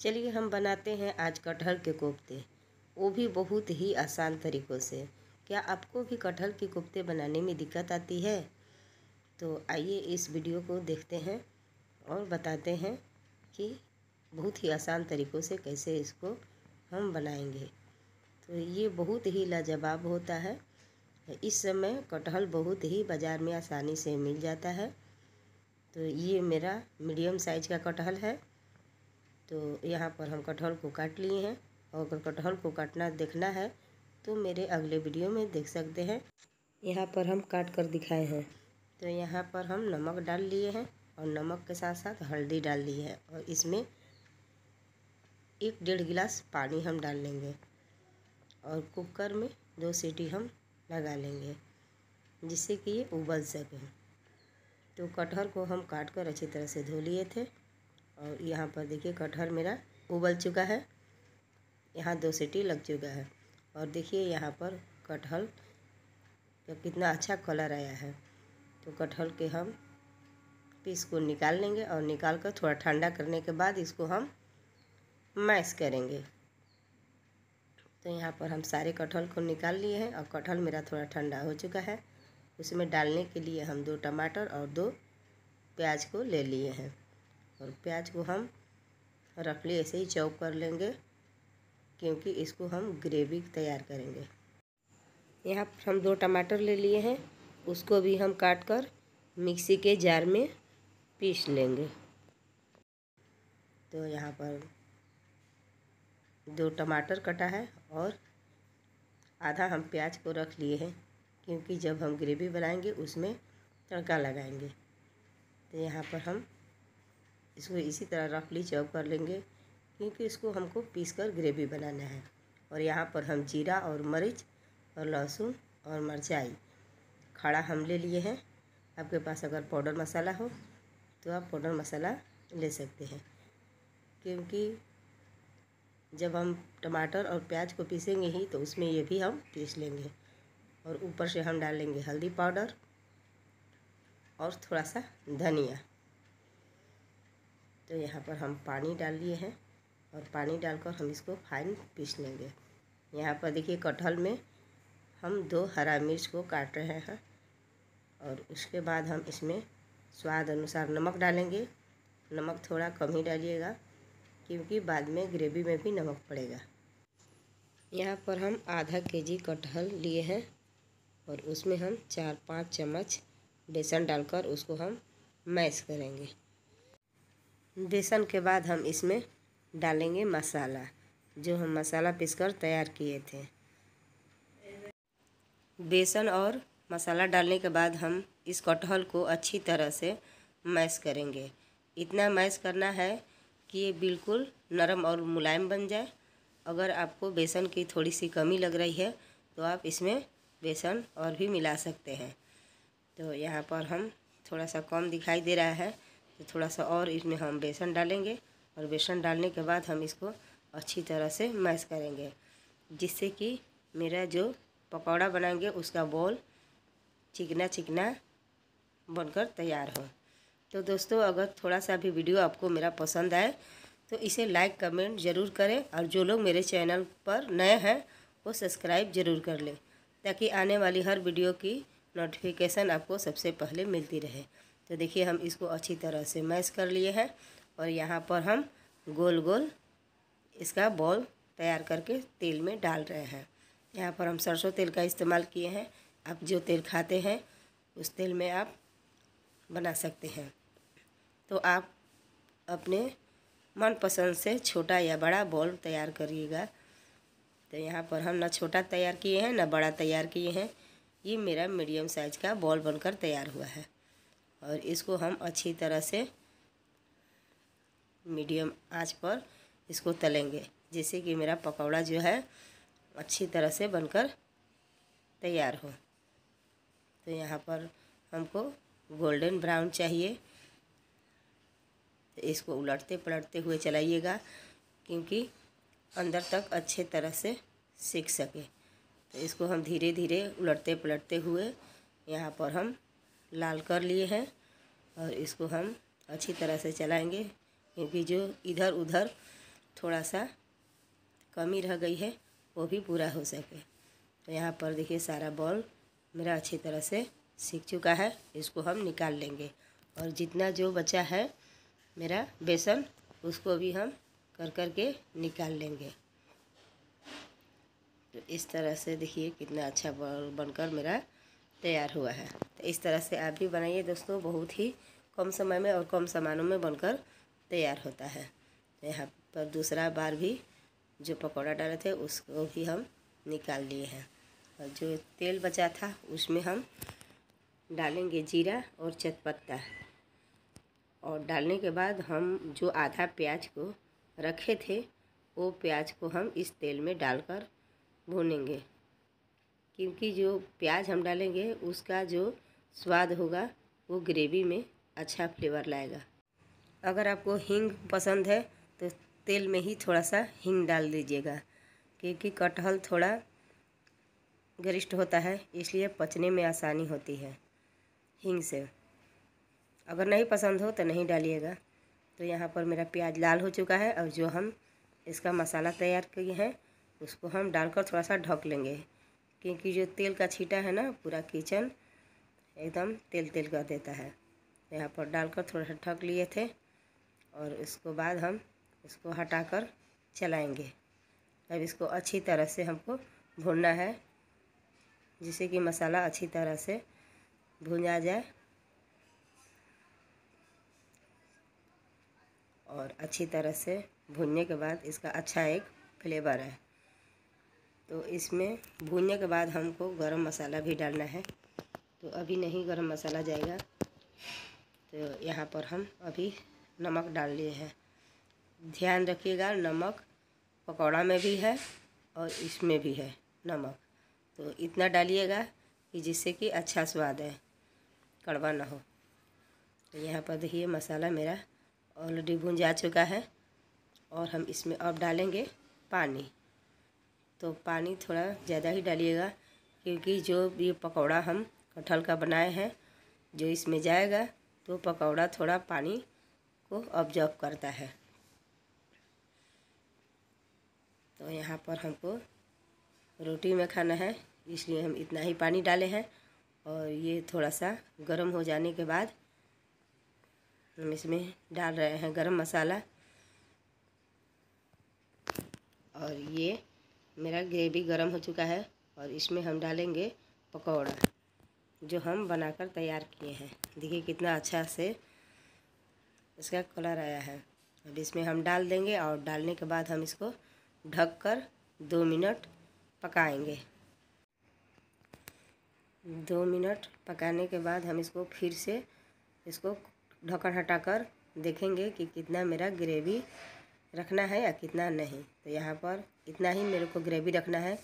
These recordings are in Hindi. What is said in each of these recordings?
चलिए हम बनाते हैं आज कटहल के कोफ्ते वो भी बहुत ही आसान तरीक़ों से क्या आपको भी कटहल के कोफ्ते बनाने में दिक्कत आती है तो आइए इस वीडियो को देखते हैं और बताते हैं कि बहुत ही आसान तरीक़ों से कैसे इसको हम बनाएंगे तो ये बहुत ही लाजवाब होता है इस समय कटहल बहुत ही बाज़ार में आसानी से मिल जाता है तो ये मेरा मीडियम साइज़ का कटहल है तो यहाँ पर हम कटहल को काट लिए हैं और अगर कटहल को काटना देखना है तो मेरे अगले वीडियो में देख सकते हैं यहाँ पर हम काट कर दिखाए हैं तो यहाँ पर हम नमक डाल लिए हैं और नमक के साथ साथ हल्दी डाल ली है और इसमें एक डेढ़ गिलास पानी हम डाल लेंगे और कुकर में दो सीटी हम लगा लेंगे जिससे कि ये उबल सकें तो कटहल को हम काट कर अच्छी तरह से धो लिए थे और यहाँ पर देखिए कटहर मेरा उबल चुका है यहाँ दो सीटी लग चुका है और देखिए यहाँ पर कटहल तो कितना अच्छा कलर आया है तो कटहल के हम पीस को निकाल लेंगे और निकाल कर थोड़ा ठंडा करने के बाद इसको हम मैश करेंगे तो यहाँ पर हम सारे कटहल को निकाल लिए हैं और कटहल मेरा थोड़ा ठंडा हो चुका है उसमें डालने के लिए हम दो टमाटर और दो प्याज को ले लिए हैं और प्याज को हम रफली ऐसे ही चौक कर लेंगे क्योंकि इसको हम ग्रेवी तैयार करेंगे यहाँ पर हम दो टमाटर ले लिए हैं उसको भी हम काट कर मिक्सी के जार में पीस लेंगे तो यहाँ पर दो टमाटर कटा है और आधा हम प्याज को रख लिए हैं क्योंकि जब हम ग्रेवी बनाएंगे उसमें तड़का लगाएंगे तो यहाँ पर हम इसको इसी तरह रफली चॉप कर लेंगे क्योंकि इसको हमको पीस कर ग्रेवी बनाना है और यहाँ पर हम जीरा और मरीच और लहसुन और मरचाई खड़ा हम ले लिए हैं आपके पास अगर पाउडर मसाला हो तो आप पाउडर मसाला ले सकते हैं क्योंकि जब हम टमाटर और प्याज को पीसेंगे ही तो उसमें ये भी हम पीस लेंगे और ऊपर से हम डालेंगे हल्दी पाउडर और थोड़ा सा धनिया तो यहाँ पर हम पानी डाल लिए हैं और पानी डालकर हम इसको फाइन पीस लेंगे यहाँ पर देखिए कटहल में हम दो हरा मिर्च को काट रहे हैं और उसके बाद हम इसमें स्वाद अनुसार नमक डालेंगे नमक थोड़ा कम ही डालिएगा क्योंकि बाद में ग्रेवी में भी नमक पड़ेगा यहाँ पर हम आधा के जी कटहल लिए हैं और उसमें हम चार पाँच चम्मच बेसन डालकर उसको हम मैश करेंगे बेसन के बाद हम इसमें डालेंगे मसाला जो हम मसाला पीसकर तैयार किए थे बेसन और मसाला डालने के बाद हम इस कटहल को अच्छी तरह से मैश करेंगे इतना मैश करना है कि ये बिल्कुल नरम और मुलायम बन जाए अगर आपको बेसन की थोड़ी सी कमी लग रही है तो आप इसमें बेसन और भी मिला सकते हैं तो यहाँ पर हम थोड़ा सा कम दिखाई दे रहा है तो थोड़ा सा और इसमें हम बेसन डालेंगे और बेसन डालने के बाद हम इसको अच्छी तरह से मैश करेंगे जिससे कि मेरा जो पकौड़ा बनाएंगे उसका बॉल चिकना चिकना बनकर तैयार हो तो दोस्तों अगर थोड़ा सा भी वीडियो आपको मेरा पसंद आए तो इसे लाइक कमेंट ज़रूर करें और जो लोग मेरे चैनल पर नए हैं वो सब्सक्राइब ज़रूर कर लें ताकि आने वाली हर वीडियो की नोटिफिकेशन आपको सबसे पहले मिलती रहे तो देखिए हम इसको अच्छी तरह से मैश कर लिए हैं और यहाँ पर हम गोल गोल इसका बॉल तैयार करके तेल में डाल रहे हैं यहाँ पर हम सरसों तेल का इस्तेमाल किए हैं आप जो तेल खाते हैं उस तेल में आप बना सकते हैं तो आप अपने मनपसंद से छोटा या बड़ा बॉल तैयार करिएगा तो यहाँ पर हम ना छोटा तैयार किए हैं ना बड़ा तैयार किए हैं ये मेरा मीडियम साइज़ का बॉल बनकर तैयार हुआ है और इसको हम अच्छी तरह से मीडियम आंच पर इसको तलेंगे जैसे कि मेरा पकौड़ा जो है अच्छी तरह से बनकर तैयार हो तो यहाँ पर हमको गोल्डन ब्राउन चाहिए तो इसको उलटते पलटते हुए चलाइएगा क्योंकि अंदर तक अच्छे तरह से सीख सके तो इसको हम धीरे धीरे उलटते पलटते हुए यहाँ पर हम लाल कर लिए हैं और इसको हम अच्छी तरह से चलाएंगे क्योंकि जो इधर उधर थोड़ा सा कमी रह गई है वो भी पूरा हो सके तो यहाँ पर देखिए सारा बॉल मेरा अच्छी तरह से सीख चुका है इसको हम निकाल लेंगे और जितना जो बचा है मेरा बेसन उसको भी हम कर कर के निकाल लेंगे तो इस तरह से देखिए कितना अच्छा बॉल बनकर मेरा तैयार हुआ है तो इस तरह से आप भी बनाइए दोस्तों बहुत ही कम समय में और कम सामानों में बनकर तैयार होता है तो यहाँ पर दूसरा बार भी जो पकौड़ा डाले थे उसको भी हम निकाल लिए हैं और जो तेल बचा था उसमें हम डालेंगे जीरा और चतपत्ता और डालने के बाद हम जो आधा प्याज को रखे थे वो प्याज को हम इस तेल में डालकर भूनेंगे क्योंकि जो प्याज हम डालेंगे उसका जो स्वाद होगा वो ग्रेवी में अच्छा फ्लेवर लाएगा अगर आपको हींग पसंद है तो तेल में ही थोड़ा सा हींग डाल दीजिएगा क्योंकि कटहल थोड़ा गरिष्ठ होता है इसलिए पचने में आसानी होती है हींग से अगर नहीं पसंद हो तो नहीं डालिएगा तो यहाँ पर मेरा प्याज लाल हो चुका है और जो हम इसका मसाला तैयार किए हैं उसको हम डालकर थोड़ा सा ढक लेंगे क्योंकि जो तेल का छीटा है ना पूरा किचन एकदम तेल तेल कर देता है यहाँ पर डालकर थोड़ा सा ढक लिए थे और इसको बाद हम इसको हटाकर चलाएंगे अब इसको अच्छी तरह से हमको भूनना है जिससे कि मसाला अच्छी तरह से भुना जाए और अच्छी तरह से भुनने के बाद इसका अच्छा एक फ्लेवर है तो इसमें भूनने के बाद हमको गरम मसाला भी डालना है तो अभी नहीं गरम मसाला जाएगा तो यहाँ पर हम अभी नमक डाल लिए हैं ध्यान रखिएगा नमक पकौड़ा में भी है और इसमें भी है नमक तो इतना डालिएगा कि जिससे कि अच्छा स्वाद है कड़वा ना हो तो यहाँ पर देखिए मसाला मेरा ऑलरेडी जा चुका है और हम इसमें अब डालेंगे पानी तो पानी थोड़ा ज़्यादा ही डालिएगा क्योंकि जो ये पकौड़ा हम कटहल का बनाए हैं जो इसमें जाएगा तो पकौड़ा थोड़ा पानी को ऑब्जॉर्ब करता है तो यहाँ पर हमको रोटी में खाना है इसलिए हम इतना ही पानी डाले हैं और ये थोड़ा सा गर्म हो जाने के बाद हम इसमें डाल रहे हैं गरम मसाला और ये मेरा ग्रेवी गर्म हो चुका है और इसमें हम डालेंगे पकौड़ा जो हम बनाकर तैयार किए हैं देखिए कितना अच्छा से इसका कलर आया है अब इसमें हम डाल देंगे और डालने के बाद हम इसको ढक कर दो मिनट पकाएंगे दो मिनट पकाने के बाद हम इसको फिर से इसको ढक्कन हटाकर देखेंगे कि कितना मेरा ग्रेवी रखना है या कितना नहीं तो यहाँ पर इतना ही मेरे को ग्रेवी रखना है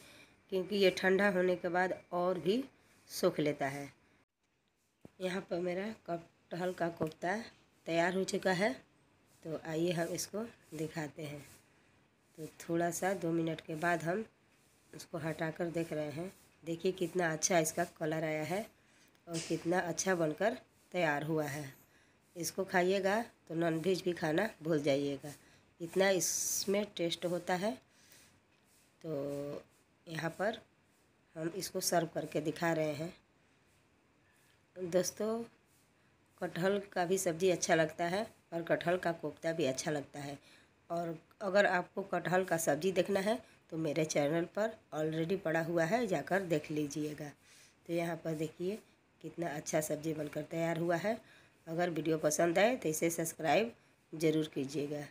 क्योंकि ये ठंडा होने के बाद और भी सूख लेता है यहाँ पर मेरा कटहल का कोफ्ता तैयार हो चुका है तो आइए हम इसको दिखाते हैं तो थोड़ा सा दो मिनट के बाद हम उसको हटा कर देख रहे हैं देखिए कितना अच्छा इसका कलर आया है और कितना अच्छा बनकर तैयार हुआ है इसको खाइएगा तो नॉन भी खाना भूल जाइएगा कितना इसमें टेस्ट होता है तो यहाँ पर हम इसको सर्व करके दिखा रहे हैं दोस्तों कटहल का भी सब्ज़ी अच्छा लगता है और कटहल का कोफ्ता भी अच्छा लगता है और अगर आपको कटहल का सब्ज़ी देखना है तो मेरे चैनल पर ऑलरेडी पड़ा हुआ है जाकर देख लीजिएगा तो यहाँ पर देखिए कितना अच्छा सब्ज़ी बनकर तैयार हुआ है अगर वीडियो पसंद आए तो इसे सब्सक्राइब ज़रूर कीजिएगा